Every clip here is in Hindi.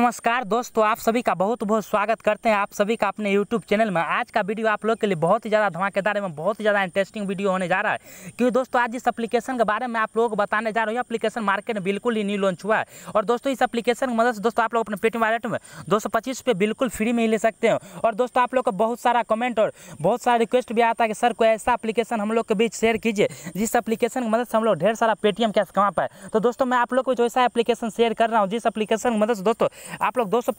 नमस्कार दोस्तों आप सभी का बहुत बहुत स्वागत करते हैं आप सभी का अपने YouTube चैनल में आज का वीडियो आप लोग के लिए बहुत ही ज़्यादा धमाकेदार एवं बहुत ही ज़्यादा इंटरेस्टिंग वीडियो होने जा रहा है क्योंकि दोस्तों आज इस एप्लीकेशन के बारे में आप लोगों को बताने जा रहा हूँ एप्लीकेशन मार्केट में बिल्कुल ही न्यू लॉन्च हुआ है और दोस्तों इस एप्लीकेशन की मदद से दोस्तों आप लोग अपने पेटीएम वॉलेट में दो सौ बिल्कुल फ्री में ही ले सकते हैं और दोस्तों आप लोग का बहुत सारा कमेंट और बहुत सारा रिक्वेस्ट भी आता है कि सर कोई ऐसा अपलीकेशन हम लोग के बीच शेयर कीजिए जिस अपलीकेशन की मदद से हम लोग ढेर सारा पेटीएम कैश कमा पाए तो दोस्तों मैं आप लोग को जो ऐसा एप्लीकेशन शेयर कर रहा हूँ जिस अपलीकेशन की मदद से दोस्तों आप लोग दो सौ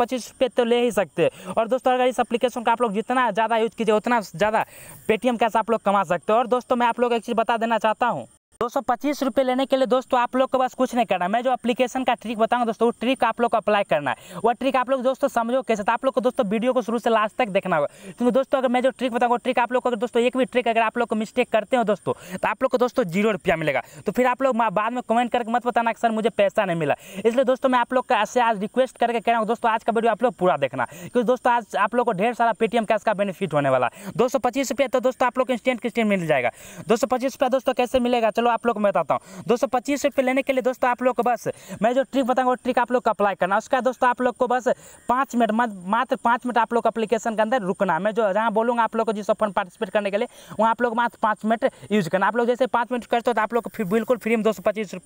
तो ले ही सकते हैं और दोस्तों अगर इस अपलीकेशन का आप लोग जितना ज़्यादा यूज कीजिए उतना ज़्यादा पेटीएम कैसे आप लोग कमा सकते हो और दोस्तों मैं आप लोग एक चीज़ बता देना चाहता हूँ दो सौ पच्चीस रुपये लेने के लिए दोस्तों आप लोग के पास कुछ नहीं करना मैं जो एप्लीकेशन का ट्रिक बताऊंगा दोस्तों वो ट्रिक आप लोग को अप्लाई करना है वो ट्रिक आप लोग दोस्तों समझो कैसे तो आप लोग को दोस्तों वीडियो को शुरू से लास्ट तक देखना होगा क्योंकि दोस्तों अगर मैं जो ट्रिक बताऊंगा ट्रिक आप लोग को दोस्तों एक भी ट्रिक अगर आप लोग को मिस्टेक करते हो दोस्तों तो आप लोग को दोस्तों जीरो रुपया मिलेगा तो फिर आप लोग बाद में कमेंट करके मत बताना कि सर मुझे पैसा नहीं मिला इसलिए दोस्तों मैं आप लोग का से आज रिक्वेस्ट करके कह रहा हूँ दोस्तों आज का वीडियो आप लोग पूरा देखना क्योंकि दोस्तों आज आप लोग को ढेर सारा पेटीएम कैश का बेनिफिट होने वाला है दो सौ पच्चीस रुपया तो दोस्तों आप लोग इंस्टेंट इंस्टेंट मिल जाएगा दो सौ पच्चीस रुपया दोस्तों कैसे मिलेगा चलो चलो आप लोग को मैं बताता हूँ दोस्तों पच्चीस रुपये लेने के लिए दोस्तों आप लोग को बस मैं जो ट्रिक बताऊँगा वो ट्रिक आप लोग को अप्लाई करना उसका दोस्तों आप लोग को बस पाँच मिनट मात्र पाँच मिनट आप लोग अप्लीकेशन के अंदर रुकना मैं जो जहाँ बोलूँगा आप लोग को जिस ऑफर पार्टिसिपेट करने के लिए वहाँ आप लोग मात्र पाँच मिनट यूज़ करना आप लोग जैसे पाँच मिनट करते हो तो आप लोग को फिर बिल्कुल फ्री में दो सौ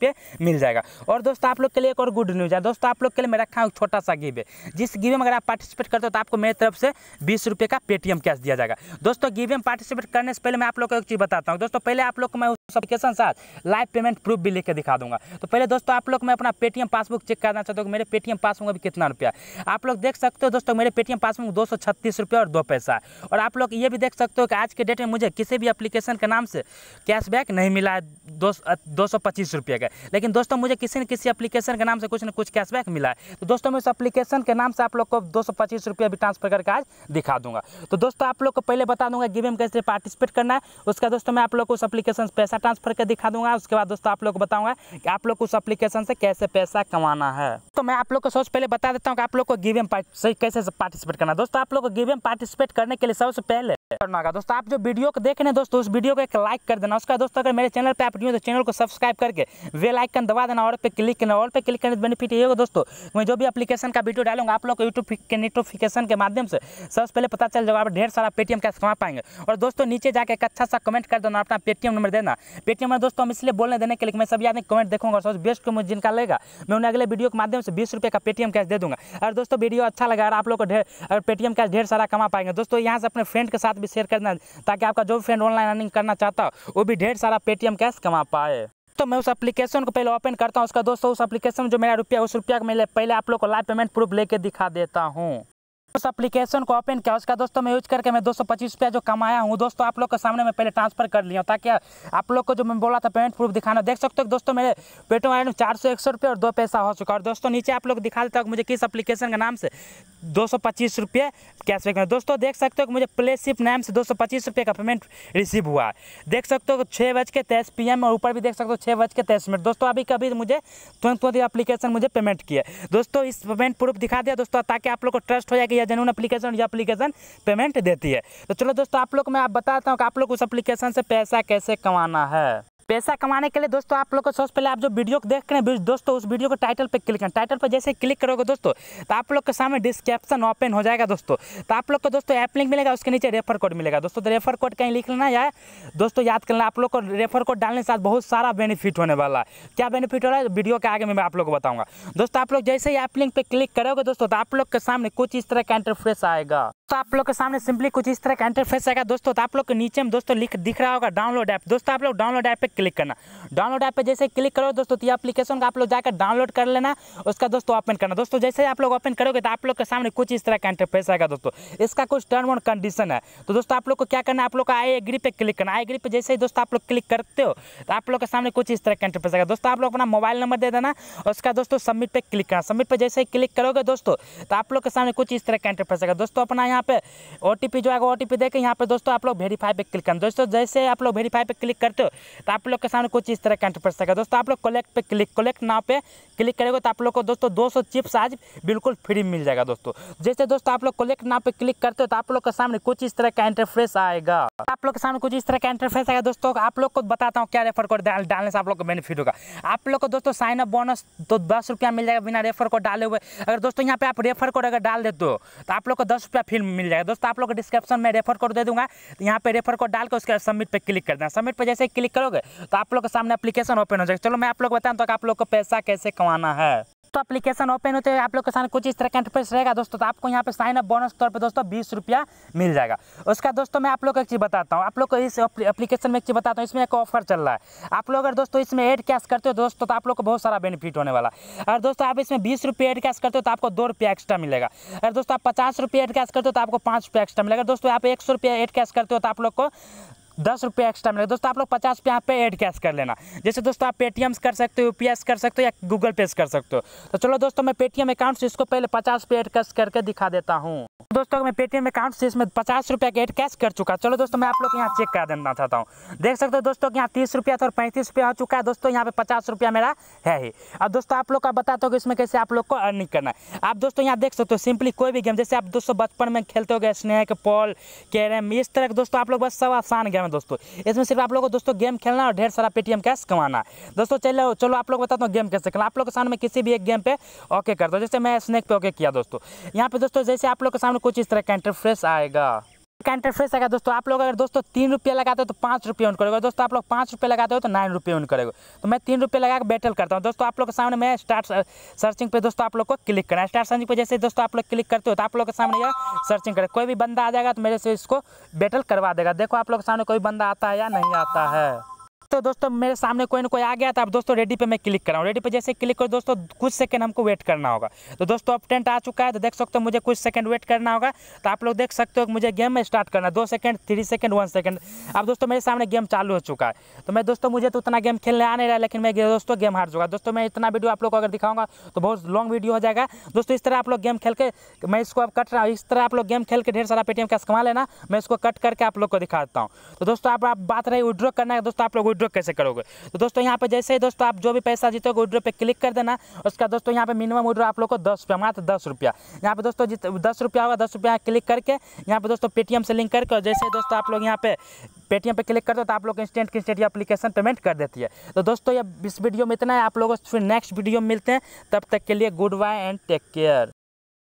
मिल जाएगा और दोस्तों आप लोग के लिए एक और गुड न्यूज़ है दोस्तों आप लोग के लिए मैं रखा हूँ छोटा सा गिवे जिस गिवे में अगर आप पार्टिसिपेट करते हो तो आपको मेरी तरफ से बीस रुपये का पेटीएम कैश दिया जाएगा दोस्तों गिवे में पार्टिसिपेट करने से पहले मैं आप लोग को एक चीज़ बताता हूँ दोस्तों पहले आप लोग को मैं सप्लीकेशन साथ लाइव पेमेंट प्रूफ भी लेकर दिखा दूंगा तो पहले दोस्तों आप लोग मैं अपना पेटीएम पासबुक चेक करना चाहता हूँ मेरे पेटीएम पासबुक अभी कितना रुपया आप लोग देख सकते हो दोस्तों मेरे पेटीएम पासबुक दो रुपया और दो पैसा है और आप लोग ये भी देख सकते हो कि आज के डेट में मुझे किसी भी अप्लीकेशन के नाम से कैशबैक नहीं मिला है दो सौ रुपये का लेकिन दोस्तों मुझे किसी न किसी अप्लीकेशन के नाम से कुछ ना कुछ कैशबैक मिला है तो दोस्तों मैं उस एप्लीकेशन के नाम से आप लोग को दो रुपया भी ट्रांसफर करके आज दिखा दूंगा तो दोस्तों आप लोग को पहले बता दूंगा गेम कैसे पार्टिसिपेट करना है उसका दोस्तों मैं आप लोग को उस एप्लीकेशन पैसा पैसा ट्रांसफर कर दिखा दूंगा उसके बाद दोस्तों आप लोग को बताऊंगा कि आप लोग उस एप्लीकेशन से कैसे पैसा कमाना है तो मैं आप लोग को सबसे पहले बता देता हूँ कि आप लोग को गिवेम पार्टी कैसे पार्टिसिपेट करना दोस्तों आप लोग को गिवेम पार्टिसिपेट करने के लिए सबसे पहले करना होगा दोस्तों आप जो वीडियो को देख रहे हैं दोस्तों उस वीडियो को एक लाइक कर देना उसका दोस्तों अगर मेरे चैनल पर आप हो तो चैनल को सब्सक्राइब करके वे लाइकन दबा देना और पे क्लिक करना और पे क्लिक करने बेनिफिट ये होगा दोस्तों मैं जो भी अपलीकेशन का वीडियो डालूंगा आप लोग को यूट्यूब के नोटिफिकेशन के माध्यम से सबसे पहले पता चल जाएगा आप ढेर सारा पेटीएम कैश कमा पाएंगे और दोस्तों नीचे जाकर एक अच्छा सा कमेंट कर देना अपना पेटीएम नंबर देना पेटीएम नंबर दोस्तों हम इसलिए बोलने देने के लिए मैं सभी आदमी कमेंट देखूंगा और सबसे बेस्ट को मुझे जिनका लेगा मैं उन्हें अगले वीडियो के माध्यम से बीस रुपये का पेटीएम कैश दे दूंगा और दोस्तों वीडियो अच्छा लगा आप लोग को ढेर पेटीएम कैश ढेर सारा कमा पाएंगे दोस्तों यहाँ से अपने फ्रेंड के साथ भी शेयर कर देना ताकि आपका जो भी फ्रेंड ऑनलाइन अर्निंग करना चाहता हो वो भी ढेर सारा पेटीएम कैश कमा पाए तो मैं उस एप्लीकेशन को पहले ओपन करता हूँ उसका दोस्तों उस एप्लीकेशन में जो मेरा रुपया उस रुपया को मैं पहले आप लोग को लाइव पेमेंट प्रूफ लेके दिखा देता हूँ उस एप्लीकेशन को ओपन किया उसका दोस्तों मैं यूज करके मैं दो सौ पच्चीस रुपया जो कमाया हूँ दोस्तों आप लोग के सामने मैं पहले ट्रांसफर कर लिया ताकि आप लोग को जो मैं बोला था पेमेंट प्रूफ दिखाना देख सकते हो दोस्तों मेरे पेटो वाले में चार सौ एक सौ रुपये और दो पैसा हो चुका है और दोस्तों नीचे आप लोग दिखा देते हो मुझे किस अपलीकेशन के नाम से दो सौ पच्चीस रुपये कैशबैक में दोस्तों देख सकते हो कि मुझे प्लेसिप नाम से दो सौ पच्चीस रुपये का पेमेंट रिसीव हुआ है देख सकते हो छः बज के तेईस पी एम और ऊपर भी देख सकते हो छः बज के तेईस मिनट दोस्तों अभी कभी मुझे तुरंत तुरंत एप्लीकेशन मुझे पेमेंट किया दोस्तों इस पेमेंट प्रूफ दिखा दिया दोस्तों ताकि आप लोग को ट्रस्ट हो जाए कि या जेनुअन अप्लीकेशन या अप्लीकेशन पेमेंट देती है तो चलो दोस्तों आप लोग मैं आप बताता हूँ कि आप लोग उस अप्लीकेशन से पैसा कैसे कमाना है पैसा कमाने के लिए दोस्तों आप लोग को सबसे पहले आप जो वीडियो को देख रहे हैं दोस्तों उस वीडियो को टाइटल पे क्लिक करें टाइटल पर जैसे क्लिक करोगे दोस्तों तो आप लोग के सामने डिस्क्रिप्शन ओपन हो जाएगा दोस्तों तो आप लोग को दोस्तों ऐप लिंक मिलेगा उसके नीचे रेफर कोड मिलेगा दोस्तों तो रेफर कोड कहीं लिख लेना या दोस्तों याद करना आप लोग को रेफर कोड डालने के साथ बहुत सारा बेनिफिट होने वाला है क्या बेनिफिट हो रहा है वीडियो के आगे मैं आप लोग को बताऊँगा दोस्तों आप लोग जैसे ही ऐप लिंक पर क्लिक करोगे दोस्तों तो आप लोग के सामने कुछ इस तरह का इंटरफ्रेस आएगा दोस्तों आप लोग के सामने सिंपली कुछ इस तरह का इंटरफेस आएगा दोस्तों तो आप लोग के नीचे में दोस्तों लिख दिख रहा होगा डाउनलोड ऐप दोस्तों आप लोग डाउनलोड ऐप पे क्लिक करना डाउनलोड ऐप पे जैसे क्लिक करो दोस्तों तो ये एप्लीकेशन का आप लोग जाकर डाउनलोड कर लेना उसका दोस्तों ओपन करना दोस्तों जैसे आप लोग ओपन करोगे तो आप लोग के सामने कुछ इस तरह का इंटरफेस आएगा दोस्तों इसका कुछ टर्म और कंडीशन है तो दोस्तों आप लोग को क्या करना है आप लोग का आई एग्री पे क्लिक करना आई एग्री पे जैसे ही दोस्तों आप लोग क्लिक करते हो तो आप लोग के सामने कुछ इस तरह का इंटरफेस आएगा दोस्तों आप लोग अपना मोबाइल नंबर दे देना उसका दोस्तों सबमिट पर क्लिक करना सबमिट पर जैसे ही क्लिक करोगे दोस्तों तो आप लोग के सामने कुछ इस तरह का इंटरफेस आएगा दोस्तों अपना यहाँ यहाँ पे ओ जो आएगा ओ टी देकर यहाँ पे दोस्तों आप लोग वेरीफाई पे क्लिक करना दोस्तों जैसे आप लोग वेरीफाई पे क्लिक करते हो तो आप लोग के सामने कुछ इस तरह का इंटरप्रेस रहेगा दोस्तों आप लोग कलेक्ट पे क्लिक कलेक्ट नाव पे क्लिक करेगा तो आप लोग को दोस्तों दो चिप्स आज बिल्कुल फ्री मिल जाएगा दोस्तों जैसे दोस्तों आप लोग कलेक्ट नाव पे क्लिक करते हो तो आप लोग के सामने कुछ इस तरह का इंटरफ्रेस आएगा आप लोग के सामने कुछ इस तरह का इंटरफ्रेस आएगा दोस्तों आप लोग को बताता हूँ क्या रेफर कोड डालने से आप लोग को बेनिफिट होगा आप लोग को दोस्तों साइन अप बोनस तो दस रुपया मिल जाएगा बिना रेफर कोड डाले हुए अगर दोस्तों यहाँ पे आप रेफर कोड अगर डाल देते हो तो आप लोग को दस रुपया फिर मिल जाएगा दोस्तों आप लोग डिस्क्रिप्शन में रेफर कोड दे दूंगा यहाँ पे रेफर कोड डाल के उसके सबमिट पे क्लिक कर देना सबमिट पे जैसे क्लिक करोगे तो आप लोग के सामने एप्लीकेशन ओपन हो जाएगा चलो मैं आप लोग बताऊँ तो आप लोग को पैसा कैसे कमाना है दोस्तों एप्लीकेशन ओपन होते हैं आप लोग के सामने कुछ इस तरह का इंटरफेस रहेगा दोस्तों तो आपको यहाँ पे साइन अप बोनस के तौर पर दोस्तों बीस रुपया मिल जाएगा उसका दोस्तों मैं आप लोग को एक चीज़ बताता हूँ आप लोग को इस एप्लीकेशन में एक चीज़ बताता हूँ इसमें एक ऑफर चल रहा है आप लोग अगर दोस्तों इसमें एड कैश करते हो दोस्तों तो आप लोग को बहुत सारा बेनिफिट होने वाला अगर दोस्तों आप इसमें बीस रुपये एड कैश करते हो तो आपको दो रुपया एक्स्ट्रा मिलेगा अगर दोस्तों आप पचास रुपये एड कैश करते हो तो आपको पाँच रुपया एक्स्ट्रा मिलेगा दोस्तों आप एक सौ रुपया एड कैश करते हो तो आप लोग को दस रुपये एक्स्ट्रा मिलेगा दोस्तों आप लोग पचास रुपये यहाँ पे ऐड कैश कर लेना जैसे दोस्तों आप पेटीएम कर सकते हो यू कर सकते हो या गूगल पे कर सकते हो तो चलो दोस्तों मैं पेटीएम अकाउंट से इसको पहले पचास रुपये एड कैश करके दिखा देता हूँ दोस्तों मैं पेटीएम अकाउंट से इसमें पचास रुपये का एड कैश कर चुका चलो दोस्तों मैं आप लोग यहाँ चेक कर देना चाहता हूँ देख सकते हो दोस्तों यहाँ तीस रुपया था और पैंतीस रुपया हो चुका है दोस्तों यहाँ पे पचास रुपया मेरा है ही अब दोस्तों आप लोग का बताते हूँ कि इसमें कैसे आप लोग को अर्निंग करना है आप दोस्तों यहाँ देख सकते हो सिंपली कोई भी गेम जैसे आप दोस्तों बचपन में खेलते हो गए स्नैक पॉल कैरम इस तरह के दोस्तों आप लोग बस सब आसान गेम में दोस्तों इसमें सिर्फ आप लोगों को दोस्तों गेम खेलना और ढेर सारा पेटीएम कैश कमाना दोस्तों चलो चलो आप लोग बताता हूँ गेम कैसे खेलना आप लोग के सामने किसी भी एक गेम पे ओके कर दो जैसे मैं स्नैक पे ओके किया दोस्तों यहाँ पे दोस्तों जैसे आप लोग के सामने कुछ इस तरह का इंटरफ्रेस आएगा कैंटर इंटरफेस आएगा दोस्तों आप लोग अगर दोस्तों तीन रुपये लगाते हो तो पाँच रुपये ऑन करेगा दोस्तों आप लोग पाँच रुपये लगाते हो तो नाइन रुपये ऑन करेगा तो मैं तीन रुपये लगा के बैटल करता हूँ दोस्तों आप लोग के सामने मैं स्टार्ट सर्चिंग पे दोस्तों आप लोग को क्लिक करना है स्टार्ट सर्चिंग पे जैसे दोस्तों आप लोग क्लिक करते हो तो आप लोग के सामने यह सर्चिंग करेगा कोई भी बंदा आ जाएगा तो मेरे से इसको बैटल करवा देगा देखो आप लोग के सामने कोई बंदा आता है या नहीं आता है सकते हो दोस्तों मेरे सामने कोई ना कोई आ गया था अब दोस्तों रेडी पे मैं क्लिक कर रहा हूँ रेडी पे जैसे क्लिक करो दोस्तों कुछ सेकंड हमको वेट करना होगा तो दोस्तों अब टेंट आ चुका है तो देख सकते हो मुझे कुछ सेकंड वेट करना होगा तो आप लोग देख सकते हो मुझे गेम में स्टार्ट करना दो second three second one second अब दोस्तों मेरे सामने गेम चालू हो चुका है तो मैं दोस्तों मुझे तो उतना गेम खेलने आ नहीं रहा लेकिन मैं दोस्तों गेम हार चुका दोस्तों मैं इतना वीडियो आप लोग को अगर दिखाऊंगा तो बहुत लॉन्ग वीडियो हो जाएगा दोस्तों इस तरह आप लोग गेम खेल के मैं इसको अब कट रहा हूँ इस तरह आप लोग गेम खेल के ढेर सारा पेटीएम कैश कमा लेना मैं इसको कट करके आप लोग को दिखाता हूँ तो दोस्तों आप बात रही विड्रॉ करना है दोस्तों आप लोग विड्रॉ कैसे करोगे तो दोस्तों यहाँ पे जैसे ही दोस्तों आप जो भी पैसा जीतोगे विड्रॉ पे क्लिक कर देना उसका दोस्तों यहाँ पे मिनिमम विड्रॉ आप लोग को दस रुपया मात्र दस रुपया यहाँ पे दोस्तों जित दस रुपया होगा दस रुपया क्लिक करके यहाँ पे दोस्तों पेटीएम से लिंक करके जैसे दोस्तों आप लोग यहाँ पे पेटीएम पे क्लिक कर दो तो आप लोग इंस्टेंट इंस्टेंट ये अपलीकेशन पेमेंट कर देती है तो दोस्तों ये इस वीडियो में इतना है आप लोगों से फिर नेक्स्ट वीडियो में मिलते हैं तब तक के लिए good bye and take care